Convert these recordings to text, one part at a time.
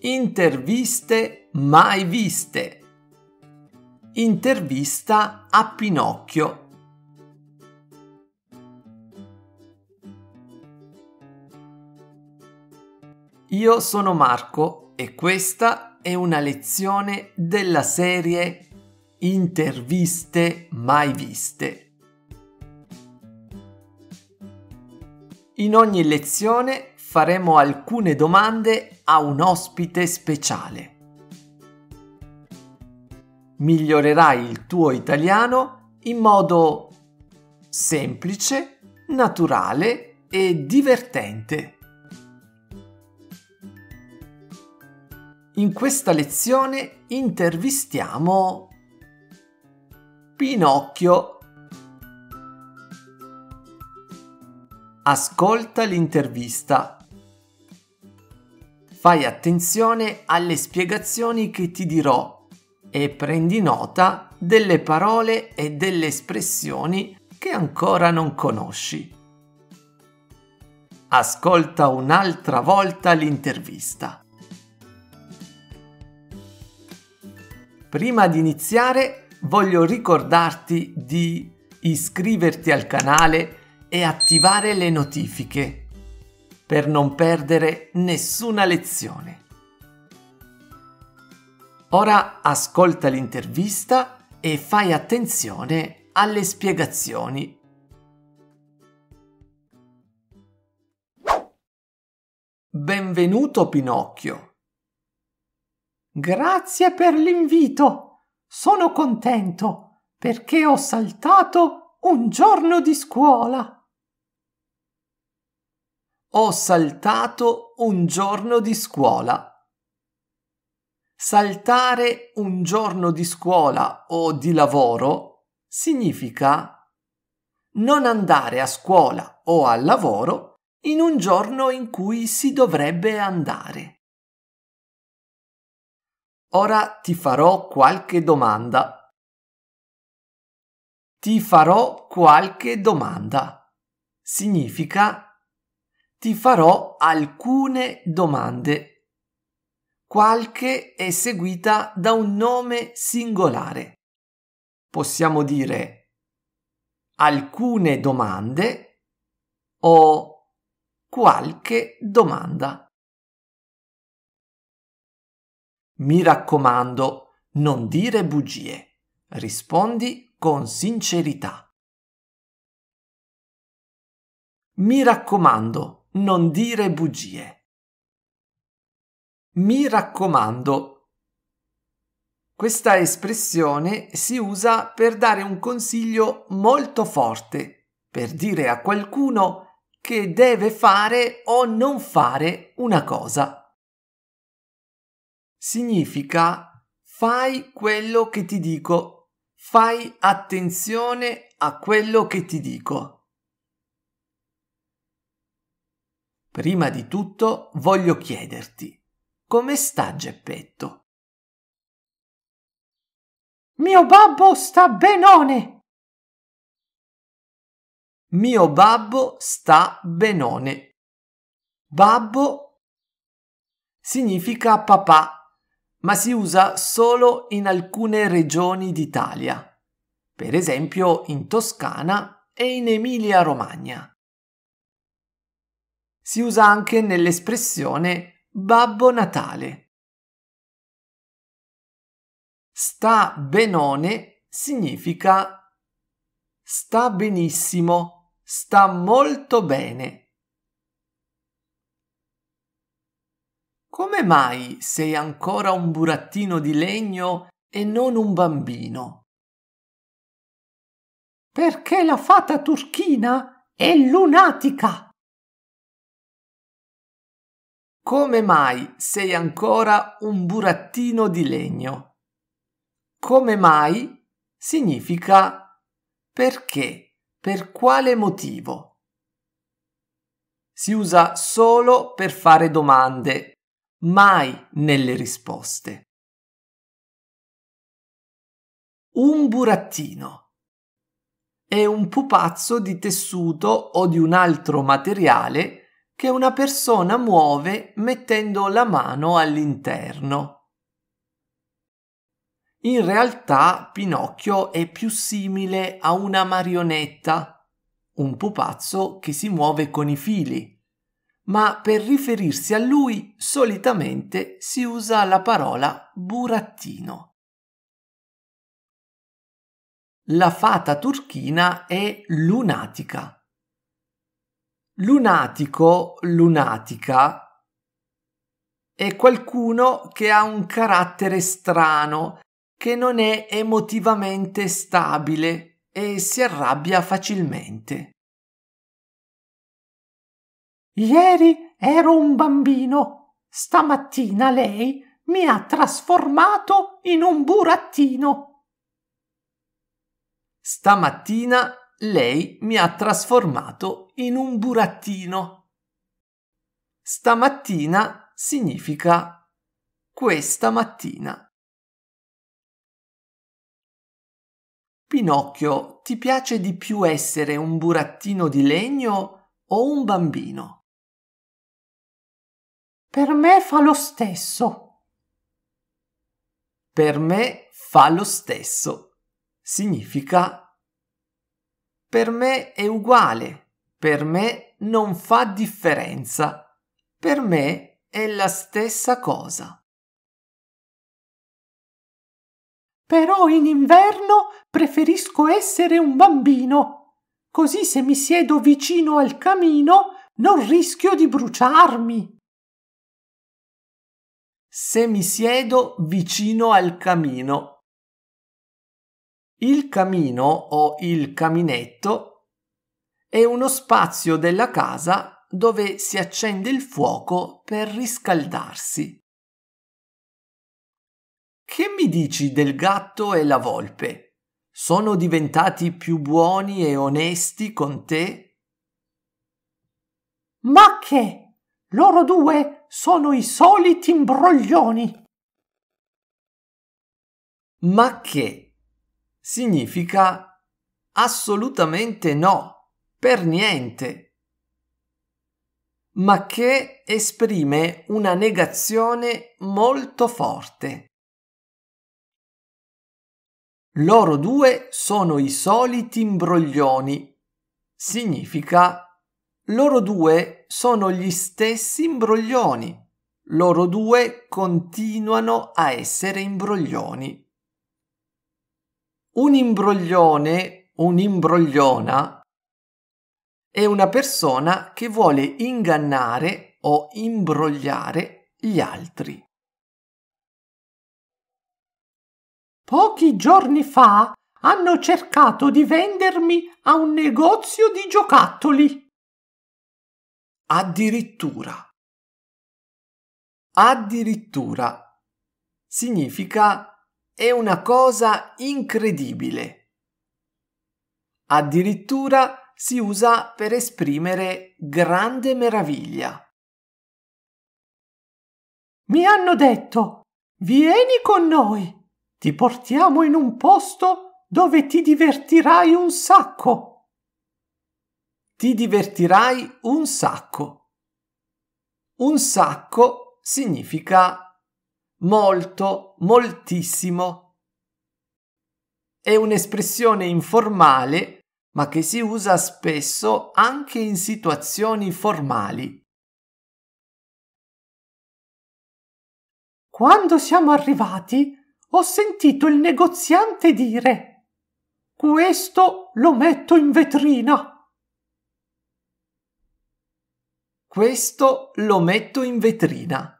Interviste mai viste. Intervista a Pinocchio. Io sono Marco e questa è una lezione della serie Interviste mai viste. In ogni lezione faremo alcune domande a un ospite speciale. Migliorerai il tuo italiano in modo semplice, naturale e divertente. In questa lezione intervistiamo Pinocchio Ascolta l'intervista. Fai attenzione alle spiegazioni che ti dirò e prendi nota delle parole e delle espressioni che ancora non conosci. Ascolta un'altra volta l'intervista. Prima di iniziare voglio ricordarti di iscriverti al canale e attivare le notifiche per non perdere nessuna lezione. Ora ascolta l'intervista e fai attenzione alle spiegazioni. Benvenuto Pinocchio. Grazie per l'invito. Sono contento perché ho saltato un giorno di scuola. Ho saltato un giorno di scuola. Saltare un giorno di scuola o di lavoro significa non andare a scuola o al lavoro in un giorno in cui si dovrebbe andare. Ora ti farò qualche domanda. Ti farò qualche domanda. Significa ti farò alcune domande. Qualche è seguita da un nome singolare. Possiamo dire alcune domande o qualche domanda. Mi raccomando, non dire bugie. Rispondi con sincerità. Mi raccomando, non dire bugie. Mi raccomando. Questa espressione si usa per dare un consiglio molto forte, per dire a qualcuno che deve fare o non fare una cosa. Significa fai quello che ti dico, fai attenzione a quello che ti dico. Prima di tutto voglio chiederti, come sta Geppetto? Mio babbo sta benone. Mio babbo sta benone. Babbo significa papà, ma si usa solo in alcune regioni d'Italia, per esempio in Toscana e in Emilia-Romagna si usa anche nell'espressione Babbo Natale. Sta benone significa sta benissimo, sta molto bene. Come mai sei ancora un burattino di legno e non un bambino? Perché la fata turchina è lunatica. Come mai sei ancora un burattino di legno? Come mai significa perché, per quale motivo. Si usa solo per fare domande, mai nelle risposte. Un burattino è un pupazzo di tessuto o di un altro materiale che una persona muove mettendo la mano all'interno. In realtà Pinocchio è più simile a una marionetta, un pupazzo che si muove con i fili, ma per riferirsi a lui solitamente si usa la parola burattino. La fata turchina è lunatica Lunatico, lunatica è qualcuno che ha un carattere strano, che non è emotivamente stabile e si arrabbia facilmente. Ieri ero un bambino, stamattina lei mi ha trasformato in un burattino. Stamattina lei mi ha trasformato in un burattino. Stamattina significa questa mattina. Pinocchio, ti piace di più essere un burattino di legno o un bambino? Per me fa lo stesso. Per me fa lo stesso. Significa per me è uguale, per me non fa differenza, per me è la stessa cosa. Però in inverno preferisco essere un bambino, così se mi siedo vicino al camino non rischio di bruciarmi. Se mi siedo vicino al camino il camino o il caminetto è uno spazio della casa dove si accende il fuoco per riscaldarsi. Che mi dici del gatto e la volpe? Sono diventati più buoni e onesti con te? Ma che? Loro due sono i soliti imbroglioni. Ma che? significa assolutamente no, per niente, ma che esprime una negazione molto forte. Loro due sono i soliti imbroglioni. Significa loro due sono gli stessi imbroglioni. Loro due continuano a essere imbroglioni. Un imbroglione, un'imbrogliona è una persona che vuole ingannare o imbrogliare gli altri. Pochi giorni fa hanno cercato di vendermi a un negozio di giocattoli. Addirittura. Addirittura significa è una cosa incredibile. Addirittura si usa per esprimere grande meraviglia. Mi hanno detto, vieni con noi, ti portiamo in un posto dove ti divertirai un sacco ti divertirai un sacco. Un sacco significa molto, moltissimo. È un'espressione informale ma che si usa spesso anche in situazioni formali. Quando siamo arrivati ho sentito il negoziante dire Questo lo metto in vetrina. Questo lo metto in vetrina.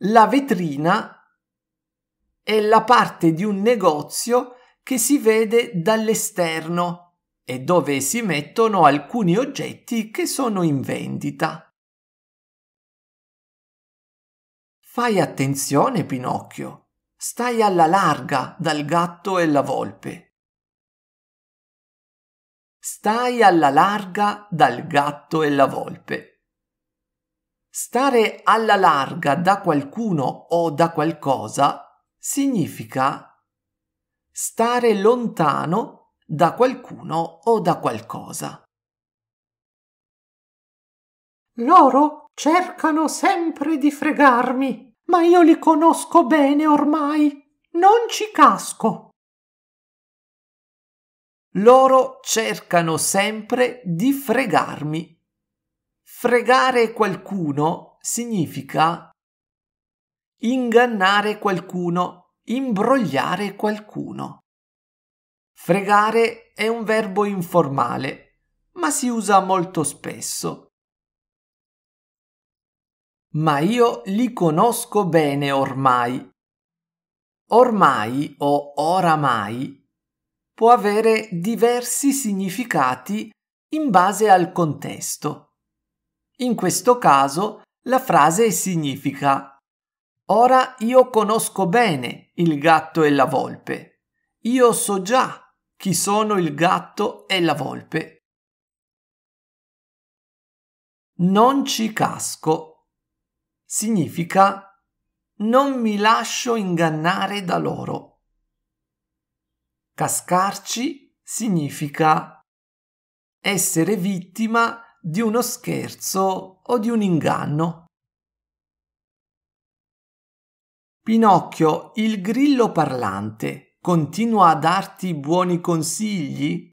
La vetrina è la parte di un negozio che si vede dall'esterno e dove si mettono alcuni oggetti che sono in vendita. Fai attenzione, Pinocchio. Stai alla larga dal gatto e la volpe. Stai alla larga dal gatto e la volpe. Stare alla larga da qualcuno o da qualcosa significa stare lontano da qualcuno o da qualcosa. Loro cercano sempre di fregarmi, ma io li conosco bene ormai. Non ci casco. Loro cercano sempre di fregarmi, Fregare qualcuno significa ingannare qualcuno, imbrogliare qualcuno. Fregare è un verbo informale, ma si usa molto spesso. Ma io li conosco bene ormai. Ormai o oramai può avere diversi significati in base al contesto. In questo caso la frase significa Ora io conosco bene il gatto e la volpe. Io so già chi sono il gatto e la volpe. Non ci casco significa non mi lascio ingannare da loro. Cascarci significa essere vittima di uno scherzo o di un inganno. Pinocchio, il grillo parlante, continua a darti buoni consigli?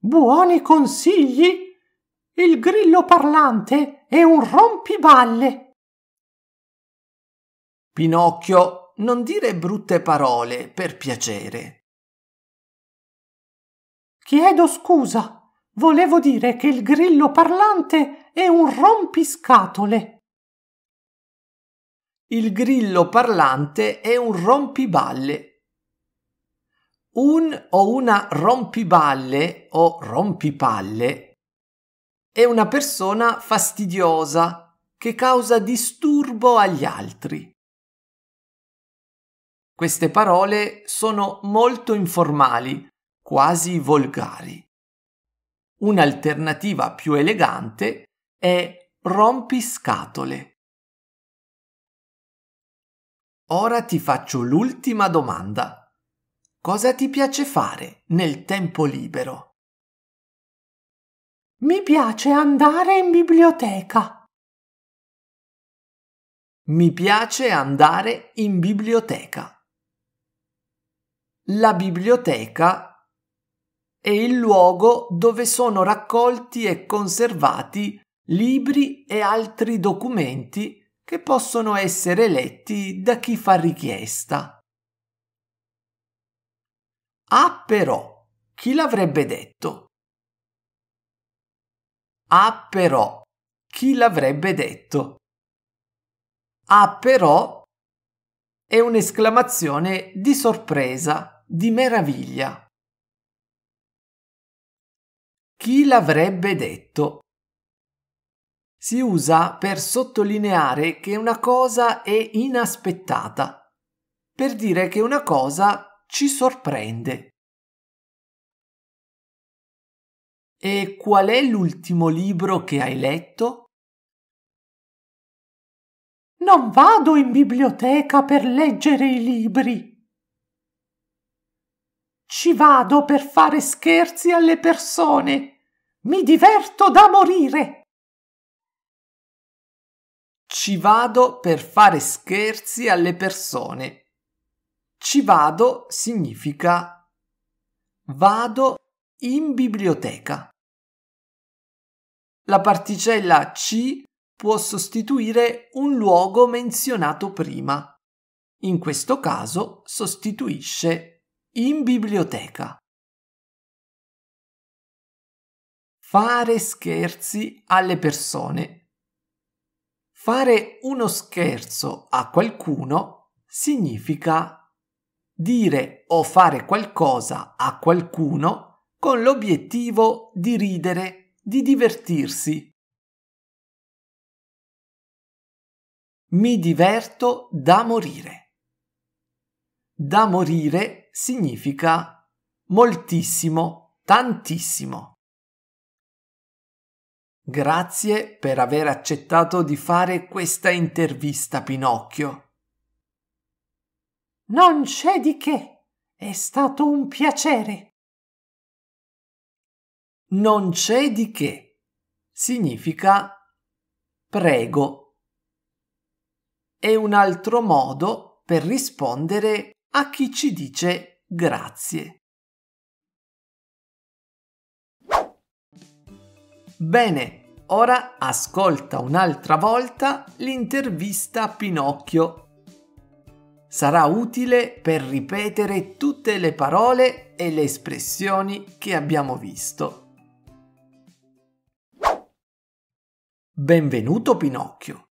Buoni consigli? Il grillo parlante è un rompiballe. Pinocchio, non dire brutte parole, per piacere. Chiedo scusa, Volevo dire che il grillo parlante è un rompiscatole. Il grillo parlante è un rompiballe. Un o una rompiballe o rompipalle è una persona fastidiosa che causa disturbo agli altri. Queste parole sono molto informali, quasi volgari. Un'alternativa più elegante è rompiscatole. Ora ti faccio l'ultima domanda. Cosa ti piace fare nel tempo libero? Mi piace andare in biblioteca. Mi piace andare in biblioteca. La biblioteca è il luogo dove sono raccolti e conservati libri e altri documenti che possono essere letti da chi fa richiesta. Ah però, chi l'avrebbe detto? Ah però, chi l'avrebbe detto? Ah però è un'esclamazione di sorpresa, di meraviglia. Chi l'avrebbe detto? Si usa per sottolineare che una cosa è inaspettata, per dire che una cosa ci sorprende. E qual è l'ultimo libro che hai letto? Non vado in biblioteca per leggere i libri. Ci vado per fare scherzi alle persone. Mi diverto da morire. Ci vado per fare scherzi alle persone. Ci vado significa vado in biblioteca. La particella ci può sostituire un luogo menzionato prima. In questo caso sostituisce in biblioteca. Fare scherzi alle persone. Fare uno scherzo a qualcuno significa dire o fare qualcosa a qualcuno con l'obiettivo di ridere, di divertirsi. Mi diverto da morire. Da morire significa moltissimo, tantissimo. Grazie per aver accettato di fare questa intervista, Pinocchio. Non c'è di che. È stato un piacere. Non c'è di che. Significa prego. È un altro modo per rispondere a chi ci dice grazie. Bene, ora ascolta un'altra volta l'intervista a Pinocchio. Sarà utile per ripetere tutte le parole e le espressioni che abbiamo visto. Benvenuto Pinocchio.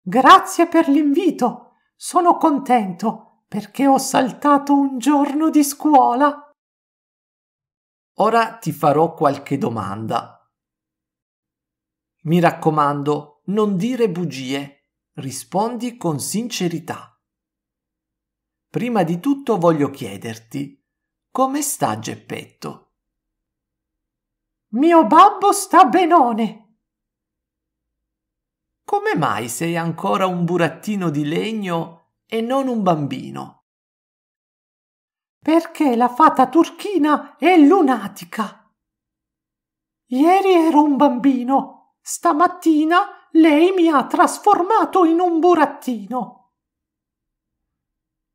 Grazie per l'invito. Sono contento perché ho saltato un giorno di scuola. Ora ti farò qualche domanda. Mi raccomando, non dire bugie, rispondi con sincerità. Prima di tutto voglio chiederti, come sta Geppetto? Mio babbo sta benone. Come mai sei ancora un burattino di legno e non un bambino. Perché la fata turchina è lunatica. Ieri ero un bambino, stamattina lei mi ha trasformato in un burattino.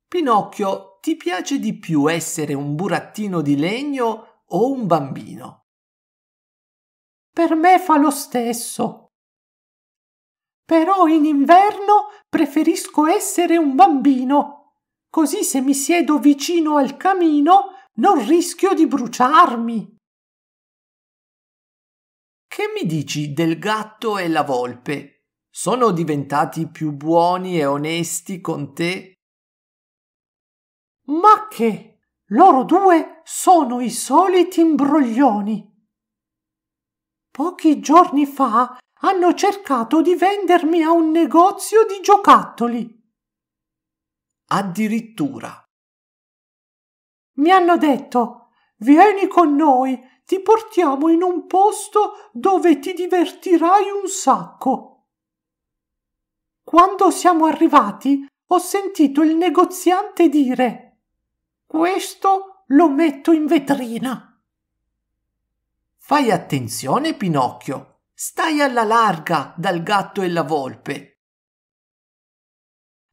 Pinocchio, ti piace di più essere un burattino di legno o un bambino? Per me fa lo stesso. Però in inverno preferisco essere un bambino. Così se mi siedo vicino al camino non rischio di bruciarmi. Che mi dici del gatto e la volpe? Sono diventati più buoni e onesti con te? Ma che? Loro due sono i soliti imbroglioni. Pochi giorni fa hanno cercato di vendermi a un negozio di giocattoli. Addirittura. Mi hanno detto, vieni con noi, ti portiamo in un posto dove ti divertirai un sacco. Quando siamo arrivati, ho sentito il negoziante dire, questo lo metto in vetrina. Fai attenzione, Pinocchio, Stai alla larga dal gatto e la volpe.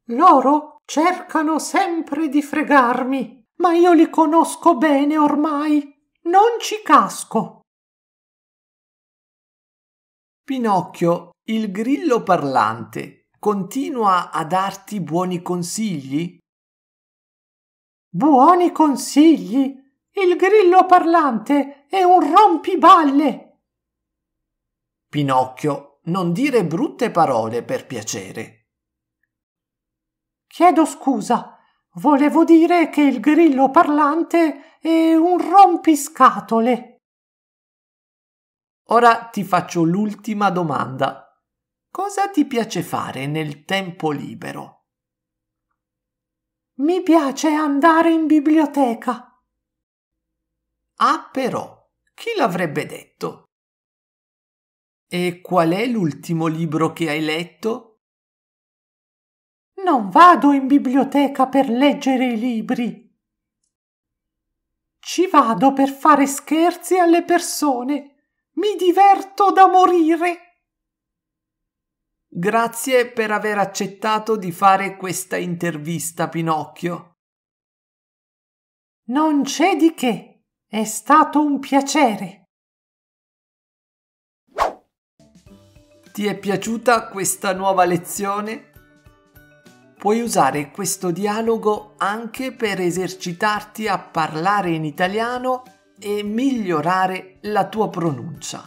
Loro cercano sempre di fregarmi, ma io li conosco bene ormai. Non ci casco. Pinocchio, il grillo parlante, continua a darti buoni consigli? Buoni consigli? Il grillo parlante è un rompiballe Pinocchio, non dire brutte parole per piacere. Chiedo scusa. Volevo dire che il grillo parlante è un rompiscatole. Ora ti faccio l'ultima domanda. Cosa ti piace fare nel tempo libero? Mi piace andare in biblioteca. Ah, però, chi l'avrebbe detto? E qual è l'ultimo libro che hai letto? Non vado in biblioteca per leggere i libri. Ci vado per fare scherzi alle persone. Mi diverto da morire. Grazie per aver accettato di fare questa intervista, Pinocchio. Non c'è di che. È stato un piacere. Ti è piaciuta questa nuova lezione? Puoi usare questo dialogo anche per esercitarti a parlare in italiano e migliorare la tua pronuncia.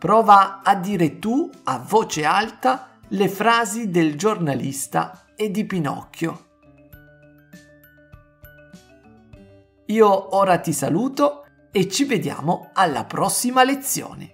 Prova a dire tu a voce alta le frasi del giornalista e di Pinocchio. Io ora ti saluto e ci vediamo alla prossima lezione.